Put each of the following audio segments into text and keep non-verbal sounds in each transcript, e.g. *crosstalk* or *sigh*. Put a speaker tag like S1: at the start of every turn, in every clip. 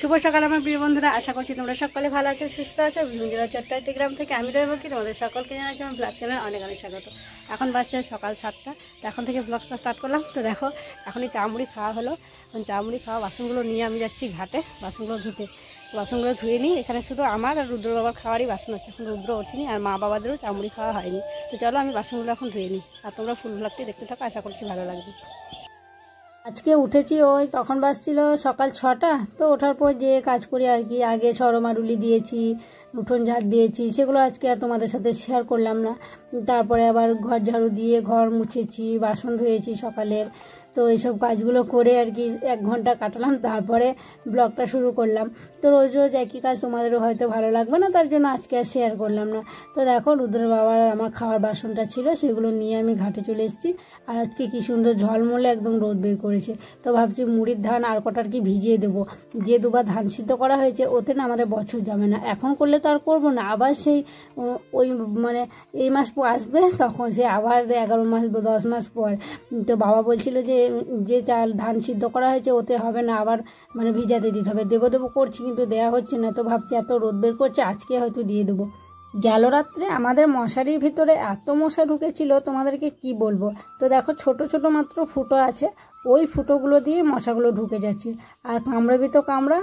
S1: শুভ সকাল আমার প্রিয় বন্ধুরা আশা করছি তোমরা সকালে ভালো আছো সুস্থ আছো বিভিন্ন চট্টাইতে গ্রাম থেকে আমি রয়েব কি তোমাদের সকলকে জানাচ্ছি আমার ব্লগ চ্যানেল অনেক অনেক স্বাগত এখন বাজছে সকাল সাতটা তো এখন থেকে ব্লগটা স্টার্ট করলাম তো দেখো এখনই চামড়ি খাওয়া হলো এখন চামড়ি খাওয়া বাসনগুলো নিয়ে আমি যাচ্ছি ঘাটে বাসনগুলো ধুতে বাসনগুলো ধুয়ে নিই এখানে শুধু আমার আর রুদ্র বাবার খাওয়ারই বাসন আছে এখন রুদ্র ওঠেনি আর মা বাবাদেরও চামড়ি খাওয়া হয়নি তো চলো আমি বাসনগুলো এখন ধুয়ে নিই আর তোমরা ফুল ব্লগটি দেখতে থাকো আশা করছি ভালো লাগবে আজকে উঠেছি ওই তখন বাজছিল সকাল ছটা তো ওঠার পর যে কাজ করি আর কি আগে সরমারুলি দিয়েছি উঠোন ঝাড় দিয়েছি সেগুলো আজকে আর তোমাদের সাথে শেয়ার করলাম না তারপরে আবার ঘর ঝাড়ু দিয়ে ঘর মুছেছি বাসন ধুয়েছি সকালের তো এইসব কাজগুলো করে আর কি এক ঘন্টা কাটালাম তারপরে ব্লগটা শুরু করলাম তো রোজ রোজ একই কাজ তোমাদেরও হয়তো ভালো লাগবে না তার জন্য আজকে আর শেয়ার করলাম না তো দেখো রুদ্র বাবার আমার খাওয়ার বাসনটা ছিল সেগুলো নিয়ে আমি ঘাটে চলে এসেছি আর আজকে কী সুন্দর ঝলমলে একদম রোদ বের করেছে তো ভাবছি মুড়ির ধান আর কটার কি ভিজিয়ে দেবো যে দুবার ধান সিদ্ধ করা হয়েছে ওতে না আমাদের বছর যাবে না এখন করলে তো আর করবো না আবার সেই ওই মানে এই মাস আসবে তখন সে আবার এগারো মাস দশ মাস পর তো বাবা বলছিল যে যে চাল ধান সিদ্ধ করা হয়েছে ওতে হবে না আবার মানে ভিজাতে দিতে হবে দেবো দেবো করছি কিন্তু দেয়া হচ্ছে না তো ভাবছি এত রোদ বের করছে আজকে হয়তো দিয়ে দেবো গেল রাত্রে আমাদের মশারির ভিতরে এত মশা ঢুকেছিল তোমাদেরকে কি বলবো তো দেখো ছোট ছোট মাত্র ফুটো আছে ওই ফুটোগুলো দিয়ে মশাগুলো ঢুকে যাচ্ছে আর কামড়াবি তো কামড়া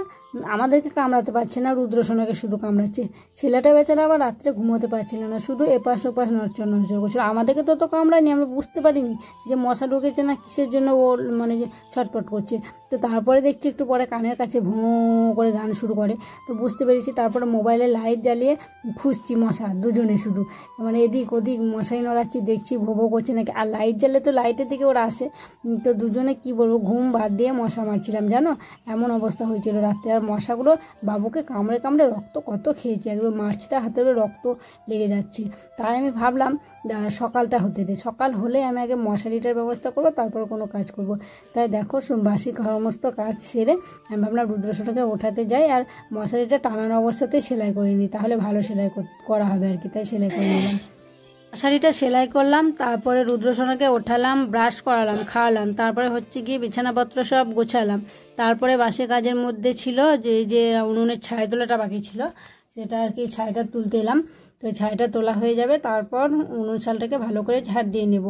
S1: আমাদেরকে কামড়াতে পারছে না রুদ্রসোনাকে শুধু কামড়াচ্ছে ছেলেটা বেচারা আবার রাত্রে ঘুমোতে পারছিল না শুধু এপাশ ওপাশ নড়চড় নড়চড় করছিল আমাদেরকে তো তো কামড়ায়নি আমরা বুঝতে পারিনি যে মশা ঢুকেছে না কিসের জন্য ও মানে যে ছটপট করছে তো তারপরে দেখছি একটু পরে কানের কাছে ভোঁ করে গান শুরু করে তো বুঝতে পেরেছি তারপরে মোবাইলে লাইট জ্বালিয়ে খুঁজছি মশা দুজনে শুধু মানে এদিক ওদিক মশাই নড়াচ্ছি দেখছি ভোবো করছে নাকি আর লাইট জ্বালে তো লাইটের দিকে ওরা আসে তো দুজনে কি বলবো ঘুম বাদ দিয়ে মশা মারছিলাম জানো এমন অবস্থা হয়েছিল রাত্রে আর মশাগুলো বাবুকে কামড়ে কামড়ে রক্ত কত খেয়েছে একদম মারছে তার হাতে রক্ত লেগে যাচ্ছে তাই আমি ভাবলাম সকালটা হতে দে সকাল হলে আমি আগে মশারিটার ব্যবস্থা করবো তারপর কোনো কাজ করব। তাই দেখো বাসি সমস্ত কাজ সেরে আমি ভাবলাম রুদ্রসোটাকে ওঠাতে যাই আর মশারিটা টানানো অবস্থাতেই সেলাই করে নিই তাহলে ভালো সেলাই করা হবে আর কি তাই সেলাই করে নিলাম শাড়িটা সেলাই করলাম তারপরে রুদ্রসনাকে ওঠালাম ব্রাশ করালাম খাওয়ালাম তারপরে হচ্ছে গিয়ে বিছানাপত্র সব গোছালাম তারপরে বাসে কাজের মধ্যে ছিল যে যে উনুনের ছায়া তোলাটা বাকি ছিল সেটা আর কি ছায়াটা তুলতে এলাম তো ছাইটা তোলা হয়ে যাবে তারপর উনুন শালটাকে ভালো করে ঝাড় দিয়ে নেব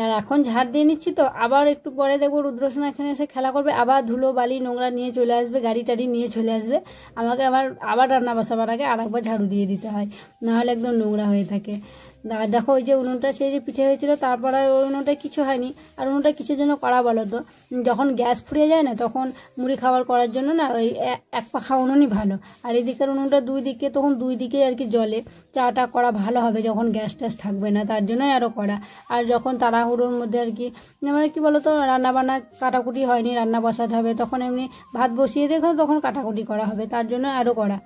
S1: আর এখন ঝাড় দিয়ে নিচ্ছি তো আবার একটু পরে দেখবো রুদ্রসেনা এখানে এসে খেলা করবে আবার ধুলো বালি নোংরা নিয়ে চলে আসবে গাড়ি টাড়ি নিয়ে চলে আসবে আমাকে আবার আবার রান্না বসাবার আগে আর একবার ঝাড়ু দিয়ে দিতে হয় নাহলে একদম নোংরা হয়ে থাকে আর দেখো ওই যে উনুনটা সেই যে পিঠে হয়েছিল তারপর আর ওই উনুনটা কিছু হয়নি আর উনুনটা কিছুর জন্য করা বলো তো যখন গ্যাস ফুরিয়ে যায় না তখন মুড়ি খাবার করার জন্য না ওই এক পাখা উনুনই ভালো আর এদিকের উনুনটা দুই দিকে তখন দুই দিকে আর কি জলে চার রান্নাটা করা ভালো হবে যখন গ্যাস ট্যাস থাকবে না তার জন্যই আরও করা আর যখন তাড়াহুড়োর মধ্যে আর কি মানে কী বলতো রান্নাবান্না কাটাকুটি হয়নি রান্না বসাতে হবে তখন এমনি ভাত বসিয়ে দেখো তখন কাটাকুটি করা হবে তার জন্য আরও করা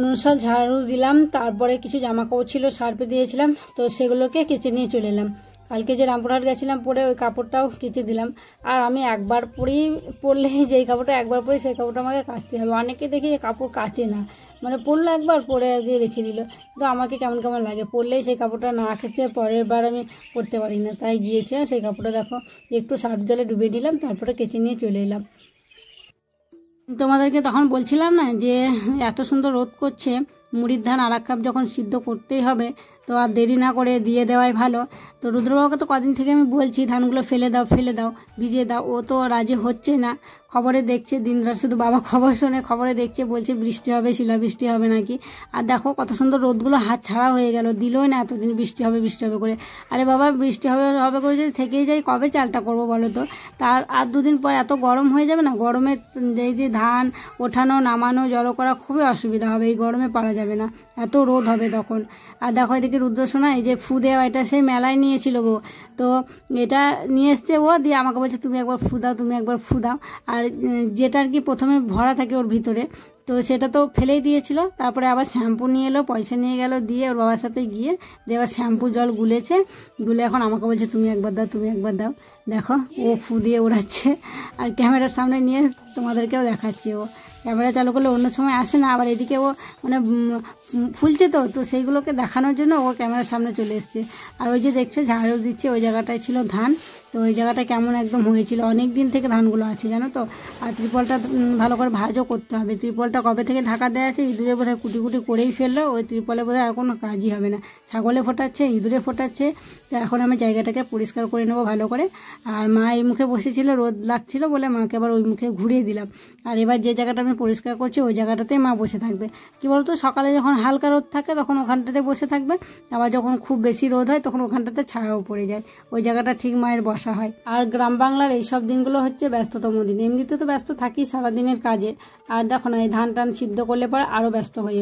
S1: নুনশাল ঝাড়ু দিলাম তারপরে কিছু জামা কাপড় ছিল সার্পে দিয়েছিলাম তো সেগুলোকে কেচে নিয়ে চলে এলাম কালকে যে রামপুরহাট গেছিলাম পরে ওই কাপড়টাও কেচে দিলাম আর আমি একবার পরেই পরলেই *laughs* যেই কাপড়টা একবার পরেই সেই কাপড়টা আমাকে কাচতে হবে অনেকে দেখি কাপড় কাচে না মানে পরলো একবার পরে গিয়ে রেখে দিল তো আমাকে কেমন কেমন লাগে পরলেই সেই কাপড়টা না খেছে পরের বার আমি পরতে পারি না তাই গিয়েছিলাম সেই কাপড়টা দেখো একটু সার্ফ জলে ডুবে দিলাম তারপরে কেচে নিয়ে চলে এলাম তোমাদেরকে তখন বলছিলাম না যে এত সুন্দর রোদ করছে মুড়ির ধান আর কাপ যখন সিদ্ধ করতেই হবে তো আর দেরি না করে দিয়ে দেওয়াই ভালো তো রুদ্রবাবুকে তো কদিন থেকে আমি বলছি ধানগুলো ফেলে দাও ফেলে দাও ভিজিয়ে দাও ও তো রাজি হচ্ছে না খবরে দেখছে দিন রাত শুধু বাবা খবর শোনে খবরে দেখছে বলছে বৃষ্টি হবে শিলা বৃষ্টি হবে নাকি আর দেখো কত সুন্দর রোদগুলো হাত ছাড়া হয়ে গেল দিলই না এতদিন বৃষ্টি হবে বৃষ্টি হবে করে আরে বাবা বৃষ্টি হবে হবে করে যদি থেকেই যাই কবে চালটা করব বলো তো তার আর দুদিন পর এত গরম হয়ে যাবে না গরমে যেই যে ধান ওঠানো নামানো জড়ো করা খুবই অসুবিধা হবে এই গরমে পারা যাবে না এত রোদ হবে তখন আর দেখো এদিকে কি রুদ্রসোনা এই যে ফু দেওয়া এটা সেই মেলায় নিয়েছিল গো তো এটা নিয়ে এসছে ও দিয়ে আমাকে বলছে তুমি একবার ফু দাও তুমি একবার ফু দাও আর যেটা আর কি প্রথমে ভরা থাকে ওর ভিতরে তো সেটা তো ফেলেই দিয়েছিল তারপরে আবার শ্যাম্পু নিয়ে এলো পয়সা নিয়ে গেল দিয়ে ওর বাবার সাথে গিয়ে দিয়ে আবার শ্যাম্পু জল গুলেছে গুলে এখন আমাকে বলছে তুমি একবার দাও তুমি একবার দাও দেখো ও ফু দিয়ে ওড়াচ্ছে আর ক্যামেরার সামনে নিয়ে তোমাদেরকেও দেখাচ্ছে ও ক্যামেরা চালু করলে অন্য সময় আসে না আবার এদিকে ও মানে ফুলছে তো তো সেইগুলোকে দেখানোর জন্য ও ক্যামেরার সামনে চলে এসছে আর ওই যে দেখছে ঝাড়ু দিচ্ছে ওই জায়গাটায় ছিল ধান তো ওই জায়গাটা কেমন একদম হয়েছিল অনেক দিন থেকে ধানগুলো আছে জানো তো আর ত্রিপলটা ভালো করে ভাজও করতে হবে ত্রিপলটা কবে থেকে ঢাকা দেওয়া আছে ইঁদুরে বোধহয় কুটি কুটি করেই ফেললো ওই ত্রিপলে বোধহয় আর কোনো কাজই হবে না ছাগলে ফোটাচ্ছে ইঁদুরে ফোটাচ্ছে তো এখন আমি জায়গাটাকে পরিষ্কার করে নেবো ভালো করে আর মা এই মুখে বসেছিল রোদ লাগছিল বলে মাকে আবার ওই মুখে ঘুরিয়ে দিলাম আর এবার যে জায়গাটা আমি পরিষ্কার করছি ওই জায়গাটাতেই মা বসে থাকবে কী বলতো সকালে যখন হালকা রোদ থাকে তখন ওখানটাতে বসে থাকবেন আবার যখন খুব বেশি রোদ হয় তখন ওখানটাতে ছায়াও পড়ে যায় ওই জায়গাটা ঠিক মায়ের বসা হয় আর গ্রাম বাংলার এইসব দিনগুলো হচ্ছে ব্যস্ততম দিন এমনিতে তো ব্যস্ত থাকি সারাদিনের কাজে আর দেখো না এই ধান টান সিদ্ধ করলে পরে আরও ব্যস্ত হয়ে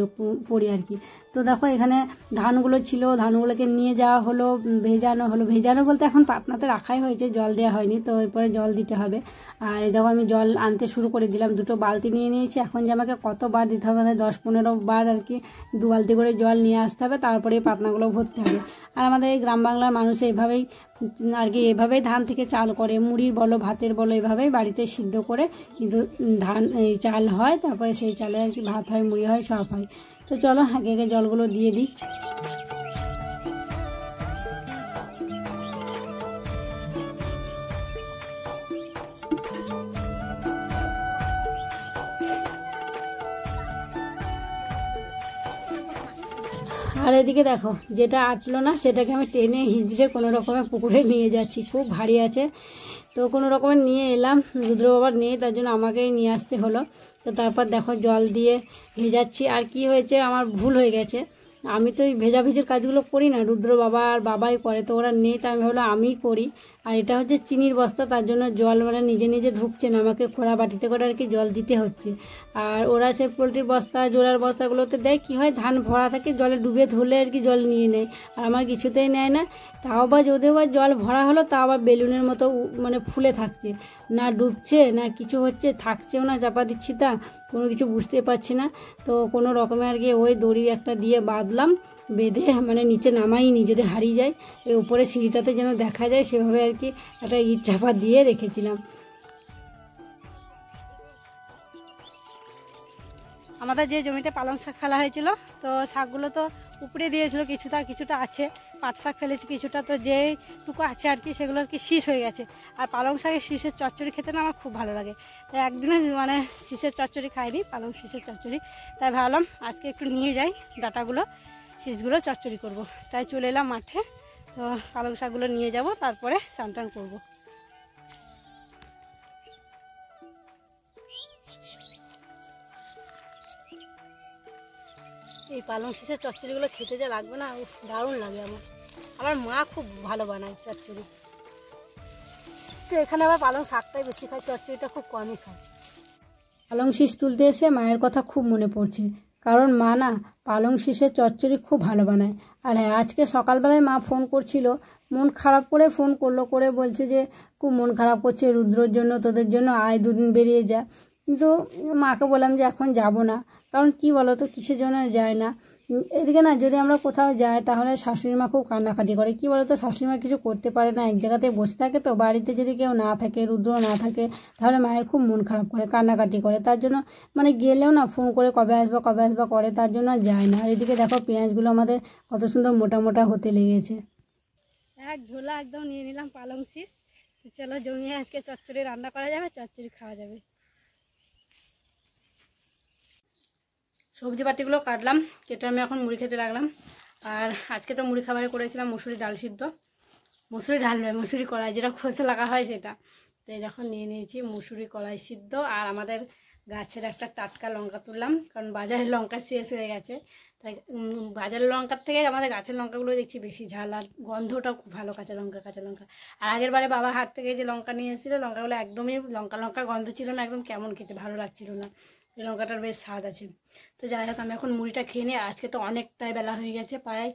S1: পড়ি আর কি তো দেখো এখানে ধানগুলো ছিল ধানগুলোকে নিয়ে যাওয়া হলো ভেজানো হলো ভেজানো বলতে এখন পাতনাতে রাখাই হয়েছে জল দেওয়া হয়নি তো এরপরে জল দিতে হবে আর দেখো আমি জল আনতে শুরু করে দিলাম দুটো বালতি নিয়ে নিয়েছি এখন যে আমাকে কতবার দিতে হবে মানে দশ পনেরো বার আর কি দু বালতি করে জল নিয়ে আসতে হবে তারপরে পাপনাগুলো পাতনাগুলো ভরতে হবে আর আমাদের এই গ্রাম বাংলার মানুষ এভাবেই আর কি এভাবেই ধান থেকে চাল করে মুড়ির বলো ভাতের বলো এভাবেই বাড়িতে সিদ্ধ করে কিন্তু ধান চাল হয় তারপরে সেই চালে আর কি ভাত হয় মুড়ি হয় সব হয় তো চলো আগে আগে জলগুলো দিয়ে দিই আর এদিকে দেখো যেটা আটলো না সেটাকে আমি টেনে হিজড়ে কোনো রকমের পুকুরে নিয়ে যাচ্ছি খুব ভারী আছে তো কোনো রকমের নিয়ে এলাম রুদ্র বাবার নেই তার জন্য আমাকেই নিয়ে আসতে হলো তো তারপর দেখো জল দিয়ে ভেজাচ্ছি আর কি হয়েছে আমার ভুল হয়ে গেছে আমি তো এই ভেজা ভেজের কাজগুলো করি না রুদ্র বাবা আর বাবাই করে তো ওরা নেই তা আমি ভাবলাম আমিই করি আর এটা হচ্ছে চিনির বস্তা তার জন্য জল মানে নিজে নিজে ঢুকছে না আমাকে খোলা বাটিতে করে আর কি জল দিতে হচ্ছে আর ওরা সে পোলট্রির বস্তা জোড়ার বস্তাগুলোতে দেয় কি হয় ধান ভরা থাকে জলে ডুবে ধুলে আর কি জল নিয়ে নেয় আর আমার কিছুতেই নেয় না তাও আবার যদি বা জল ভরা হলো তা আবার বেলুনের মতো মানে ফুলে থাকছে না ডুবছে না কিছু হচ্ছে থাকছেও না চাপা দিচ্ছি তা কোনো কিছু বুঝতে পারছি না তো কোনো রকমে আর কি ওই দড়ি একটা দিয়ে বাঁধলাম বেঁধে মানে নিচে নামাই নি যদি হারিয়ে যায় ওই উপরে সিঁড়িটাতে যেন দেখা যায় সেভাবে আর কি একটা ইট চাপা দিয়ে রেখেছিলাম আমাদের যে জমিতে পালং শাক ফেলা হয়েছিল তো শাকগুলো তো উপরে দিয়েছিল কিছুটা কিছুটা আছে পাট শাক ফেলেছি কিছুটা তো যেইটুকু আছে আর কি সেগুলো আর কি শীষ হয়ে গেছে আর পালং শাকের শীষের চচ্চড়ি খেতে না আমার খুব ভালো লাগে তাই একদিনে মানে শীষের চচ্চড়ি খাইনি পালং শীষের চচ্চড়ি তাই ভাবলাম আজকে একটু নিয়ে যাই ডাটাগুলো শীষগুলো চচ্চড়ি করব। তাই চলে এলাম মাঠে তো পালং শাকগুলো নিয়ে যাব তারপরে স্নান টান করবো এই পালং শীষের চচ্চড়িগুলো খেতে যা লাগবে না দারুণ লাগে আমার আমার মা খুব ভালো বানায় চচ্চড়ি তো এখানে আবার পালং শাকটাই বেশি খায় চচ্চড়িটা খুব কমই খায় পালং শীষ তুলতে এসে মায়ের কথা খুব মনে পড়ছে কারণ মা না পালং শীষের চচ্চড়ি খুব ভালো বানায় আর হ্যাঁ আজকে সকালবেলায় মা ফোন করছিল মন খারাপ করে ফোন করলো করে বলছে যে খুব মন খারাপ করছে রুদ্রর জন্য তোদের জন্য আয় দুদিন বেরিয়ে যা কিন্তু মাকে বললাম যে এখন যাব না কারণ কি বলো তো কিসের জন্য যায় না এদিকে না যদি আমরা কোথাও যাই তাহলে শাশুড়ি মা খুব কান্নাকাটি করে কি বলতো শাশুড়ি মা কিছু করতে পারে না এক জায়গাতে বসে থাকে তো বাড়িতে যদি কেউ না থাকে রুদ্র না থাকে তাহলে মায়ের খুব মন খারাপ করে কান্নাকাটি করে তার জন্য মানে গেলেও না ফোন করে কবে আসবা কবে আসবা করে তার জন্য যায় না আর এদিকে দেখো পেঁয়াজগুলো আমাদের কত সুন্দর মোটা মোটা হতে লেগেছে এক ঝোলা একদম নিয়ে নিলাম পালং শীষ চলো জমিয়ে আজকে চচ্চড়ি রান্না করা যাবে চচ্চড়ি খাওয়া যাবে সবজি পাতিগুলো কাটলাম কেটে আমি এখন মুড়ি খেতে লাগলাম আর আজকে তো মুড়ি খাবারে করেছিলাম মুসুরি ডাল সিদ্ধ মুসুরি ডাল নয় মুসুরি কড়াই যেটা খোসা লাগা হয় সেটা তো এই দেখো নিয়ে নিয়েছি মুসুরি কড়াই সিদ্ধ আর আমাদের গাছের একটা টাটকা লঙ্কা তুললাম কারণ বাজারের লঙ্কা শেষ হয়ে গেছে তাই বাজারের লঙ্কার থেকে আমাদের গাছের লঙ্কাগুলো দেখছি বেশি ঝাল আর গন্ধটাও খুব ভালো কাঁচা লঙ্কা কাঁচা লঙ্কা আর আগের বারে বাবা হাট থেকে যে লঙ্কা নিয়ে এসেছিলো লঙ্কাগুলো একদমই লঙ্কা লঙ্কা গন্ধ ছিল না একদম কেমন খেতে ভালো লাগছিল না লঙ্কাটার বেশ স্বাদ আছে তো যাই হোক আমি এখন মুড়িটা খেয়ে নিই আজকে তো অনেকটাই বেলা হয়ে গেছে প্রায়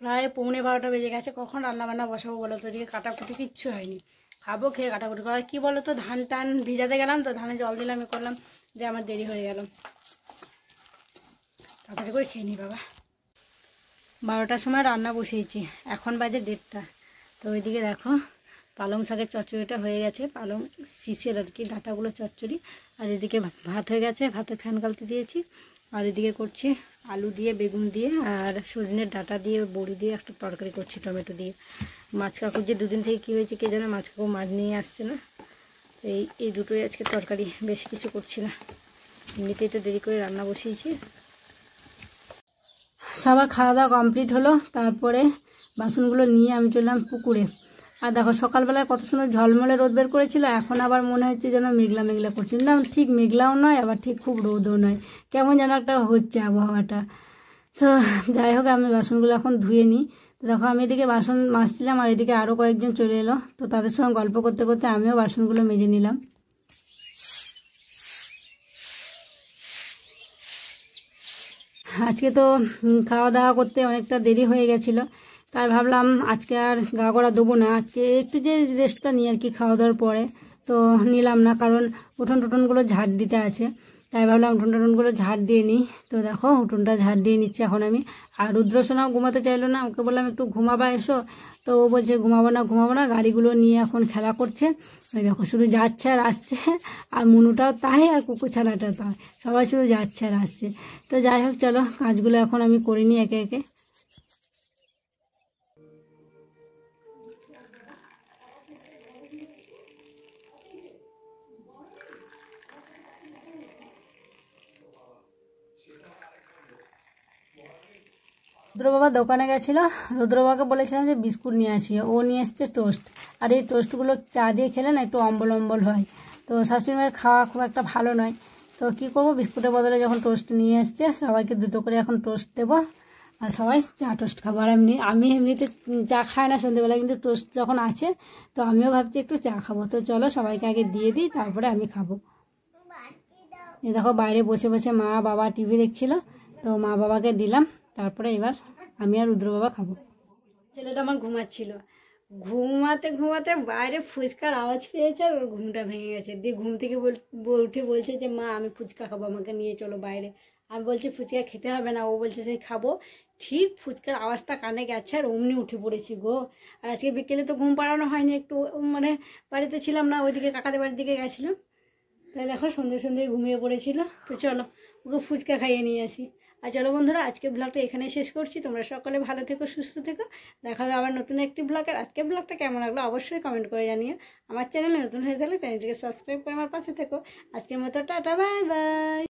S1: প্রায় পৌনে বারোটা বেজে গেছে কখন রান্নাবান্না বসাবো বলো তো এদিকে কাটাকুটি কিচ্ছু হয়নি খাবো খেয়ে কাটাকুটি করা কী বলো তো ধান টান ভিজাতে গেলাম তো ধানে জল দিলাম এ করলাম যে আমার দেরি হয়ে গেল তাড়াতাড়ি করে খেয়ে নিই বাবা বারোটার সময় রান্না বসিয়েছি এখন বাজে দেড়টা তো ওইদিকে দেখো পালং শাকের চচ্চড়িটা হয়ে গেছে পালং শীষের আর কি ডাটাগুলো চচ্চড়ি আর এদিকে ভাত হয়ে গেছে ভাতে ফ্যান গালতে দিয়েছি আর এদিকে করছি আলু দিয়ে বেগুন দিয়ে আর সজনের ডাটা দিয়ে বড়ি দিয়ে একটা তরকারি করছি টমেটো দিয়ে মাছ কাকুর যে দুদিন থেকে কী হয়েছে কে জানে মাছ কাকু মাছ নিয়ে আসছে না এই এই দুটোই আজকে তরকারি বেশি কিছু করছি না এমনিতেই তো দেরি করে রান্না বসিয়েছি সবার খাওয়া দাওয়া কমপ্লিট হলো তারপরে বাসনগুলো নিয়ে আমি চললাম পুকুরে আর দেখো সকালবেলায় কত সুন্দর ঝলমলে রোদ বের করেছিল এখন আবার মনে হচ্ছে যেন মেঘলা মেঘলা করছে না ঠিক মেঘলাও নয় আবার ঠিক খুব রোদও নয় কেমন যেন একটা হচ্ছে আবহাওয়াটা তো যাই হোক আমি বাসনগুলো এখন ধুয়ে নিই তো দেখো আমি এদিকে বাসন মাজছিলাম আর এদিকে আরও কয়েকজন চলে এলো তো তাদের সঙ্গে গল্প করতে করতে আমিও বাসনগুলো মেজে নিলাম আজকে তো খাওয়া দাওয়া করতে অনেকটা দেরি হয়ে গেছিলো তাই ভাবলাম আজকে আর গা করা দেবো না আজকে একটু যে রেস্টটা নিই আর কি খাওয়া দাওয়ার পরে তো নিলাম না কারণ উঠোন টুটনগুলো ঝাড় দিতে আছে তাই ভাবলাম উঠোন টুটনগুলো ঝাড় দিয়ে নিই তো দেখো উঠোনটা ঝাড় দিয়ে নিচ্ছি এখন আমি আর রুদ্রসোনাও ঘুমাতে চাইলো না ওকে বললাম একটু ঘুমাবা এসো তো ও বলছে ঘুমাবো না ঘুমাবো না গাড়িগুলো নিয়ে এখন খেলা করছে দেখো শুধু যাচ্ছে আর আসছে আর মুনুটাও তাই আর কুকুর ছানাটাও তাই সবাই শুধু যাচ্ছে আর আসছে তো যাই হোক চলো কাজগুলো এখন আমি করিনি একে একে রুদ্রবাবা দোকানে গেছিল রুদ্রবাবাকে বলেছিলাম যে বিস্কুট নিয়ে আসি ও নিয়ে এসছে টোস্ট আর এই টোস্টগুলো চা দিয়ে খেলে না একটু অম্বল অম্বল হয় তো শাশুড়ি মায়ের খাওয়া খুব একটা ভালো নয় তো কি করব বিস্কুটের বদলে যখন টোস্ট নিয়ে এসছে সবাইকে দুটো করে এখন টোস্ট দেবো আর সবাই চা টোস্ট খাবো আর এমনি আমি এমনিতে চা খাই না সন্ধ্যেবেলা কিন্তু টোস্ট যখন আছে তো আমিও ভাবছি একটু চা খাবো তো চলো সবাইকে আগে দিয়ে দিই তারপরে আমি খাবো দেখো বাইরে বসে বসে মা বাবা টিভি দেখছিল তো মা বাবাকে দিলাম তারপরে এবার আমি আর রুদ্র বাবা খাবো ছেলেটা আমার ঘুমাচ্ছিল ঘুমাতে ঘুমাতে বাইরে ফুচকার আওয়াজ পেয়েছে আর ওর ঘুমটা ভেঙে গেছে দিয়ে ঘুম থেকে উঠে বলছে যে মা আমি ফুচকা খাবো আমাকে নিয়ে চলো বাইরে আমি বলছি ফুচকা খেতে হবে না ও বলছে সে খাবো ঠিক ফুচকার আওয়াজটা কানে গেছে আর অমনি উঠে পড়েছি গো আর আজকে বিকেলে তো ঘুম পাড়ানো হয়নি একটু মানে বাড়িতে ছিলাম না ওইদিকে কাকাদের বাড়ির দিকে গেছিলাম তাই দেখো সন্ধ্যে সন্ধ্যে ঘুমিয়ে পড়েছিল তো চলো ওকে ফুচকা খাইয়ে নিয়ে আসি আর চলো বন্ধুরা আজকে ব্লগটা এখানে শেষ করছি তোমরা সকলে ভালো থেকো সুস্থ থেকো দেখা হবে আবার নতুন একটি ব্লগের আজকের ব্লগটা কেমন লাগলো অবশ্যই কমেন্ট করে জানিও আমার চ্যানেলে নতুন হয়ে থাকলে চ্যানেলটিকে সাবস্ক্রাইব করে আমার পাশে থেকো আজকের মতো টাটা বাই বাই